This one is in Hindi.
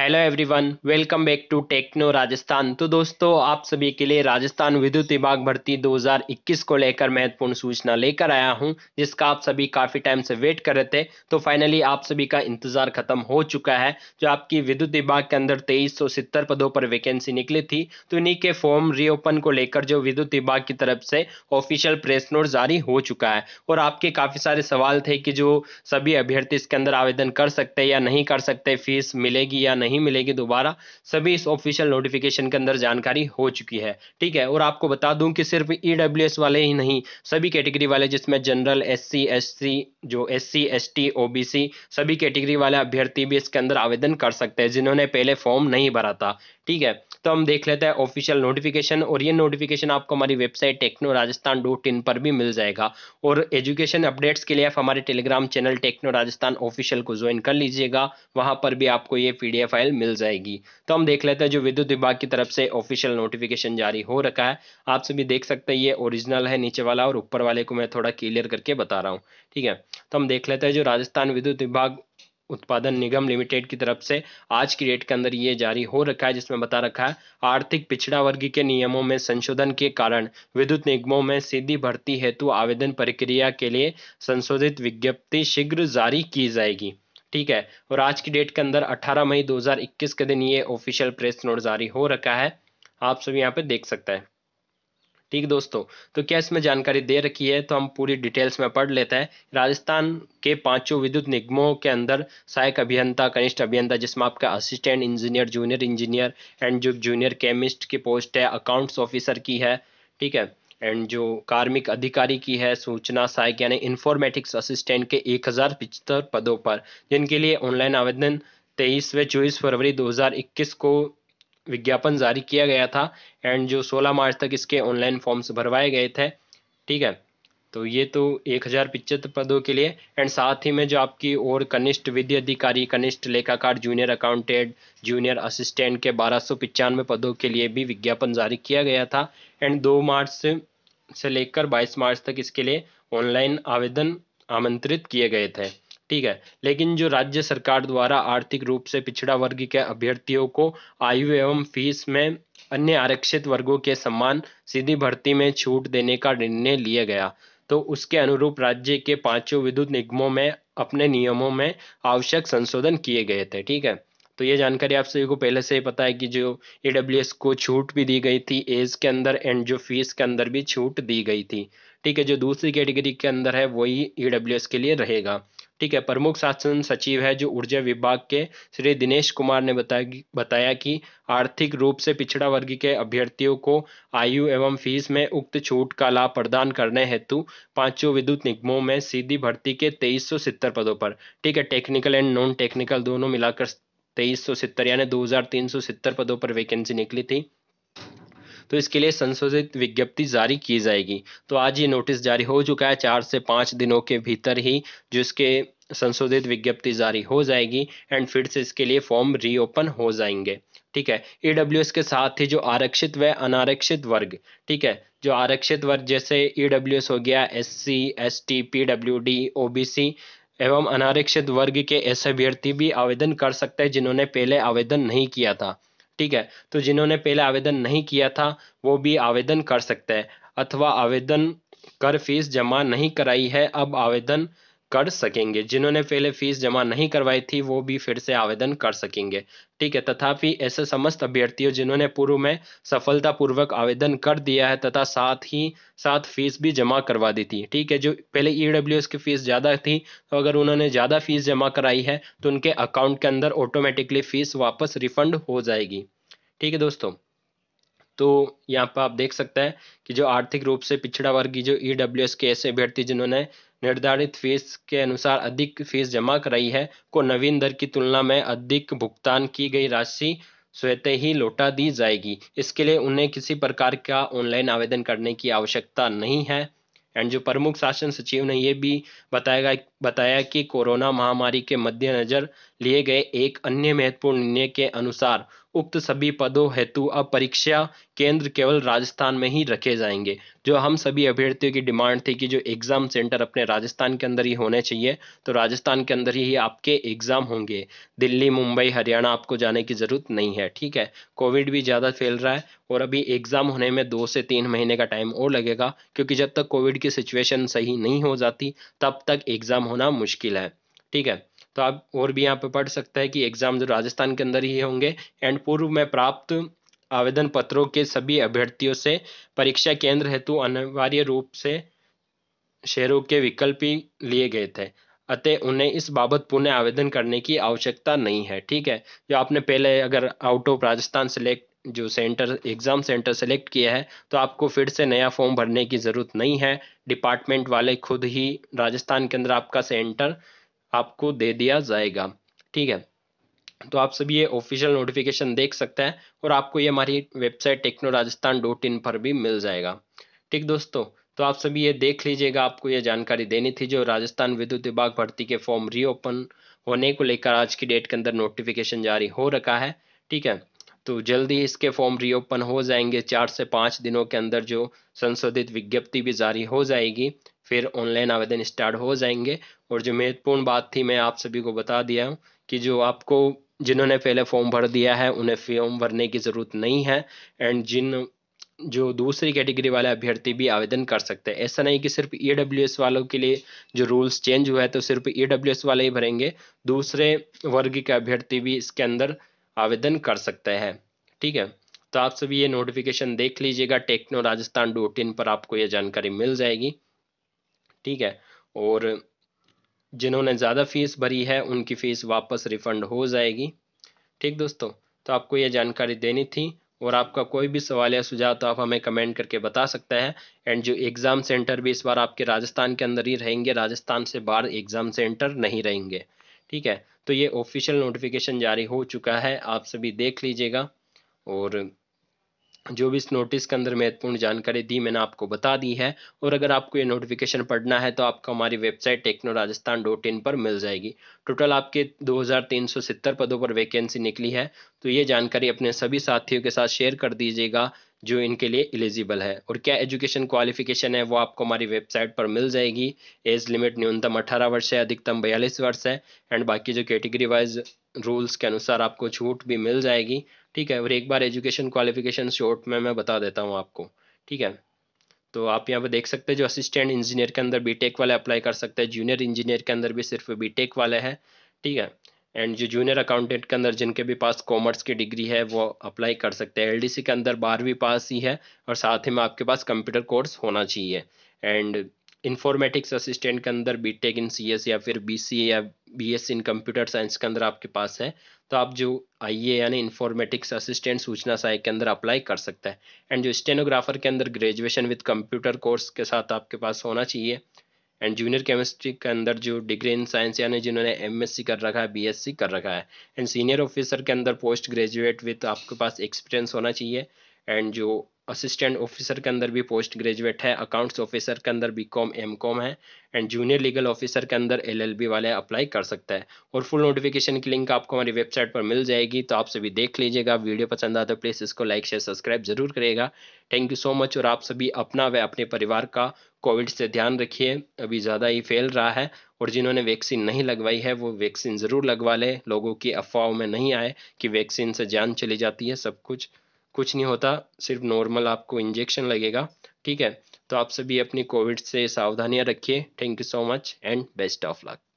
hello everyone welcome back to techno Rajasthan तो दोस्तों आप सभी के लिए राजस्थान विद्युत विभाग भर्ती 2021 को लेकर महत्वपूर्ण सूचना लेकर आया हूं जिसका आप सभी काफ़ी टाइम से वेट कर रहे थे तो फाइनली आप सभी का इंतज़ार खत्म हो चुका है जो आपकी विद्युत विभाग के अंदर तेईस पदों पर वैकेंसी निकली थी तो इन्हीं के फॉर्म रीओपन को लेकर जो विद्युत विभाग की तरफ से ऑफिशियल प्रेस नोट जारी हो चुका है और आपके काफ़ी सारे सवाल थे कि जो सभी अभ्यर्थी इसके अंदर आवेदन कर सकते या नहीं कर सकते फीस मिलेगी या नहीं नहीं मिलेगी दोबारा सभी इस ऑफिशियल नोटिफिकेशन के अंदर जानकारी हो चुकी है ठीक है और आपको बता दूं कि सिर्फ ई e वाले ही नहीं सभी कैटेगरी वाले जिसमें जनरल एस सी जो एस सी एस सभी कैटेगरी वाले अभ्यर्थी भी इसके अंदर आवेदन कर सकते हैं जिन्होंने पहले फॉर्म नहीं भरा था ठीक है तो हम देख लेते हैं ऑफिशियल नोटिफिकेशन और ये नोटिफिकेशन आपको हमारी website techno Rajasthan dot in पर भी मिल जाएगा और एजुकेशन अपडेट्स के लिए आप हमारे Telegram channel techno Rajasthan official को ज्वाइन कर लीजिएगा वहां पर भी आपको ये पीडीएफ फाइल मिल जाएगी तो हम देख लेते हैं जो विद्युत विभाग की तरफ से ऑफिशियल नोटिफिकेशन जारी हो रखा है आप सभी देख सकते हैं ये ओरिजिनल है नीचे वाला और ऊपर वाले को मैं थोड़ा क्लियर करके बता रहा हूँ ठीक है तो हम देख लेते हैं जो राजस्थान विद्युत विभाग उत्पादन निगम लिमिटेड की तरफ से आज की डेट के अंदर ये जारी हो रखा है जिसमें बता रखा है आर्थिक पिछड़ा वर्ग के नियमों में संशोधन के कारण विद्युत निगमों में सीधी भर्ती हेतु आवेदन प्रक्रिया के लिए संशोधित विज्ञप्ति शीघ्र जारी की जाएगी ठीक है और आज की डेट के अंदर 18 मई 2021 के दिन ये ऑफिशियल प्रेस नोट जारी हो रखा है आप सब यहाँ पे देख सकते हैं ठीक दोस्तों तो क्या इसमें जानकारी दे रखी है तो हम पूरी डिटेल्स में पढ़ लेते हैं राजस्थान के पांचों विद्युत निगमों के अंदर सहायक अभियंता कनिष्ठ अभियंता जिसमें आपका assistant engineer junior engineer and junior chemist की पोस्ट है अकाउंट्स ऑफिसर की है ठीक है एंड जो कार्मिक अधिकारी की है सूचना सहायक यानी इन्फॉर्मेटिक्स असिस्टेंट के एक पदों पर जिनके लिए ऑनलाइन आवेदन तेईस व चौबीस फरवरी 2021 को विज्ञापन जारी किया गया था एंड जो 16 मार्च तक इसके ऑनलाइन फॉर्म्स भरवाए गए थे ठीक है तो ये तो एक हजार पिचहत्तर पदों के लिए एंड साथ ही में जो आपकी और कनिष्ठ विधि अधिकारी कनिष्ठ लेखाकार जूनियर अकाउंटेंट जूनियर असिस्टेंट के बारह सौ पिचानवे पदों के लिए भी विज्ञापन जारी किया गया था एंड दो मार्च से से लेकर बाईस मार्च तक इसके लिए ऑनलाइन आवेदन आमंत्रित किए गए थे ठीक है लेकिन जो राज्य सरकार द्वारा आर्थिक रूप से पिछड़ा वर्ग के अभ्यर्थियों को आयु एवं फीस में अन्य आरक्षित वर्गों के सम्मान सीधी भर्ती में छूट देने का निर्णय लिया गया तो उसके अनुरूप राज्य के पांचों विद्युत निगमों में अपने नियमों में आवश्यक संशोधन किए गए थे ठीक है तो ये जानकारी आप सभी को पहले से ही पता है कि जो ए को छूट भी दी गई थी एज के अंदर एंड जो फीस के अंदर भी छूट दी गई थी ठीक है जो दूसरी कैटेगरी के अंदर है वही ई के लिए रहेगा ठीक है प्रमुख शासन सचिव है जो ऊर्जा विभाग के श्री दिनेश कुमार ने बताया बताया कि आर्थिक रूप से पिछड़ा वर्ग के अभ्यर्थियों को आयु एवं फीस में उक्त छूट का लाभ प्रदान करने हेतु पांचों विद्युत निगमों में सीधी भर्ती के तेईस पदों पर ठीक है टेक्निकल एंड नॉन टेक्निकल दोनों मिलाकर तेईस सौ यानी दो हजार तीन सौ पदों पर वैकेंसी निकली थी तो इसके लिए संशोधित विज्ञप्ति जारी की जाएगी तो आज ये नोटिस जारी हो चुका है चार से पाँच दिनों के भीतर ही जिसके संशोधित विज्ञप्ति जारी हो जाएगी एंड फिर से इसके लिए फॉर्म रीओपन हो जाएंगे ठीक है ई e के साथ ही जो आरक्षित व अनारक्षित वर्ग ठीक है जो आरक्षित वर्ग जैसे ई e हो गया S C S T P W D O B C एवं अनारक्षित वर्ग के ऐसे अभ्यर्थी भी आवेदन कर सकते हैं जिन्होंने पहले आवेदन नहीं किया था ठीक है तो जिन्होंने पहले आवेदन नहीं किया था वो भी आवेदन कर सकते हैं अथवा आवेदन कर फीस जमा नहीं कराई है अब आवेदन कर सकेंगे जिन्होंने पहले फीस जमा नहीं करवाई थी वो भी फिर से आवेदन कर सकेंगे ठीक है तथापि ऐसे समस्त अभ्यर्थियों जिन्होंने पूर्व में सफलतापूर्वक आवेदन कर दिया है तथा साथ ही साथ फीस भी जमा करवा दी थी ठीक है जो पहले ई e की फीस ज़्यादा थी तो अगर उन्होंने ज़्यादा फीस जमा कराई है तो उनके अकाउंट के अंदर ऑटोमेटिकली फीस वापस रिफंड हो जाएगी ठीक है दोस्तों तो यहाँ पर आप देख सकते हैं कि जो आर्थिक रूप से पिछड़ा वर्ग की जो ई डब्ल्यू एस के ऐसे अभ्यर्थी जिन्होंने निर्धारित फीस के अनुसार अधिक फीस जमा कराई है को नवीन दर की तुलना में अधिक भुगतान की गई राशि स्वेत ही लौटा दी जाएगी इसके लिए उन्हें किसी प्रकार का ऑनलाइन आवेदन करने की आवश्यकता नहीं है एंड जो प्रमुख शासन सचिव ने यह भी बताया बताया कि कोरोना महामारी के मद्देनज़र लिए गए एक अन्य महत्वपूर्ण निर्णय के अनुसार उक्त सभी पदों हेतु अब परीक्षा केंद्र केवल राजस्थान में ही रखे जाएंगे जो हम सभी अभ्यर्थियों की डिमांड थी कि जो एग्ज़ाम सेंटर अपने राजस्थान के अंदर ही होने चाहिए तो राजस्थान के अंदर ही आपके एग्ज़ाम होंगे दिल्ली मुंबई हरियाणा आपको जाने की ज़रूरत नहीं है ठीक है कोविड भी ज़्यादा फैल रहा है और अभी एग्ज़ाम होने में दो से तीन महीने का टाइम और लगेगा क्योंकि जब तक कोविड की सिचुएशन सही नहीं हो जाती तब तक एग्ज़ाम होना मुश्किल है ठीक है तो आप और भी यहाँ पे पढ़ सकते हैं कि एग्जाम जो राजस्थान के अंदर ही होंगे एंड पूर्व में प्राप्त आवेदन पत्रों के सभी अभ्यर्थियों से परीक्षा केंद्र हेतु अनिवार्य रूप से शहरों के विकल्प ही लिए गए थे अतः उन्हें इस बाबत पुनः आवेदन करने की आवश्यकता नहीं है ठीक है जो आपने पहले अगर आउट ऑफ राजस्थान सेलेक्ट जो सेंटर एग्ज़ाम सेंटर सेलेक्ट किया है तो आपको फिर से नया फॉर्म भरने की ज़रूरत नहीं है डिपार्टमेंट वाले खुद ही राजस्थान के अंदर आपका सेंटर आपको दे दिया जाएगा ठीक है तो आप सभी ये ऑफिशियल नोटिफिकेशन देख सकते हैं और आपको ये हमारी website techno Rajasthan dot in पर भी मिल जाएगा ठीक दोस्तों तो आप सभी ये देख लीजिएगा आपको ये जानकारी देनी थी जो राजस्थान विद्युत विभाग भर्ती के फॉर्म रीओपन होने को लेकर आज की डेट के अंदर नोटिफिकेशन जारी हो रखा है ठीक है तो जल्दी इसके फॉर्म रीओपन हो जाएंगे चार से पाँच दिनों के अंदर जो संशोधित विज्ञप्ति भी जारी हो जाएगी फिर ऑनलाइन आवेदन स्टार्ट हो जाएंगे और जो महत्वपूर्ण बात थी मैं आप सभी को बता दिया हूँ कि जो आपको जिन्होंने पहले फॉर्म भर दिया है उन्हें फॉर्म भरने की ज़रूरत नहीं है एंड जिन जो दूसरी कैटेगरी वाले अभ्यर्थी भी आवेदन कर सकते हैं ऐसा नहीं कि सिर्फ ई वालों के लिए जो रूल्स चेंज हुआ है तो सिर्फ ई वाले ही भरेंगे दूसरे वर्ग के अभ्यर्थी भी इसके अंदर आवेदन कर सकते हैं ठीक है तो आप सभी ये नोटिफिकेशन देख लीजिएगा टेक्नो राजस्थान डॉट इन पर आपको ये जानकारी मिल जाएगी ठीक है और जिन्होंने ज़्यादा फीस भरी है उनकी फ़ीस वापस रिफ़ंड हो जाएगी ठीक दोस्तों तो आपको यह जानकारी देनी थी और आपका कोई भी सवाल या सुझाव तो आप हमें कमेंट करके बता सकते हैं एंड जो एग्ज़ाम सेंटर भी इस बार आपके राजस्थान के अंदर ही रहेंगे राजस्थान से बाहर एग्ज़ाम सेंटर नहीं रहेंगे ठीक है तो ये ऑफिशियल नोटिफिकेशन जारी हो चुका है आप सभी देख लीजिएगा और जो भी इस नोटिस के अंदर महत्वपूर्ण जानकारी दी मैंने आपको बता दी है और अगर आपको ये नोटिफिकेशन पढ़ना है तो आपको हमारी website techno Rajasthan dot in पर मिल जाएगी टोटल आपके 2370 पदों पर वैकेंसी निकली है तो ये जानकारी अपने सभी साथियों के साथ शेयर कर दीजिएगा जो इनके लिए एलिजिबल है और क्या एजुकेशन क्वालिफिकेशन है वो आपको हमारी वेबसाइट पर मिल जाएगी एज लिमिट न्यूनतम अठारह वर्ष है अधिकतम बयालीस वर्ष है एंड बाकी जो कैटेगरी वाइज रूल्स के अनुसार आपको छूट भी मिल जाएगी ठीक है और एक बार एजुकेशन क्वालिफिकेशन शॉर्ट में मैं बता देता हूँ आपको ठीक है तो आप यहाँ पर देख सकते हैं जो असिस्टेंट इंजीनियर के अंदर बीटेक वाले अप्लाई कर सकते हैं जूनियर इंजीनियर के अंदर भी सिर्फ बीटेक वाले हैं ठीक है एंड जो जूनियर अकाउंटेंट के अंदर जिनके भी पास कॉमर्स की डिग्री है वो अप्लाई कर सकते हैं एलडीसी के अंदर बारहवीं पास ही है और साथ ही में आपके पास कंप्यूटर कोर्स होना चाहिए एंड इन्फॉर्मेटिक्स असिस्टेंट के अंदर B tech in C S या फिर बी सी या B S in computer science के अंदर आपके पास है तो आप जो आई ए यानी इन्फॉर्मेटिक्स असिस्टेंट सूचना सहायक के अंदर अप्लाई कर सकता है एंड जो स्टेनोग्राफर के अंदर ग्रेजुएशन विद कंप्यूटर कोर्स के साथ आपके पास होना चाहिए एंड जूनियर केमिस्ट्री के अंदर जो डिग्री इन साइंस यानी जिन्होंने एमएससी कर रखा है बीएससी कर रखा है एंड सीनियर ऑफिसर के अंदर पोस्ट ग्रेजुएट विथ आपके पास एक्सपीरियंस होना चाहिए एंड जो असिस्टेंट ऑफिसर के अंदर भी पोस्ट ग्रेजुएट है अकाउंट्स ऑफिसर के अंदर बी कॉम एम कॉम है एंड जूनियर लीगल ऑफिसर के अंदर एलएलबी वाले अप्लाई कर सकता है और फुल नोटिफिकेशन की लिंक आपको हमारी वेबसाइट पर मिल जाएगी तो आप सभी देख लीजिएगा वीडियो पसंद आता है प्लीज़ इसको लाइक शेयर सब्सक्राइब जरूर करिएगा थैंक यू सो मच और आप सभी अपना व अपने परिवार का कोविड से ध्यान रखिए अभी ज़्यादा ही फैल रहा है और जिन्होंने वैक्सीन नहीं लगवाई है वो वैक्सीन ज़रूर लगवा लें लोगों की अफवाहों में नहीं आए कि वैक्सीन से जान चली जाती है सब कुछ कुछ नहीं होता सिर्फ नॉर्मल आपको इंजेक्शन लगेगा ठीक है तो आप सभी अपनी कोविड से सावधानियाँ रखिए thank you so much and best of luck